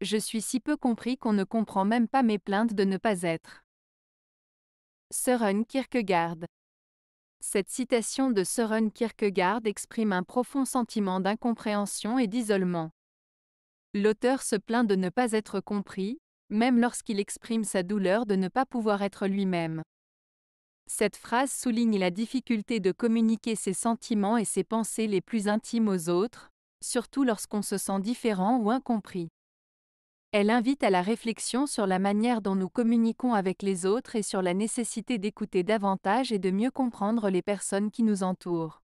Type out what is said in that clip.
je suis si peu compris qu'on ne comprend même pas mes plaintes de ne pas être. Søren Kierkegaard. Cette citation de Søren Kierkegaard exprime un profond sentiment d'incompréhension et d'isolement. L'auteur se plaint de ne pas être compris, même lorsqu'il exprime sa douleur de ne pas pouvoir être lui-même. Cette phrase souligne la difficulté de communiquer ses sentiments et ses pensées les plus intimes aux autres, surtout lorsqu'on se sent différent ou incompris. Elle invite à la réflexion sur la manière dont nous communiquons avec les autres et sur la nécessité d'écouter davantage et de mieux comprendre les personnes qui nous entourent.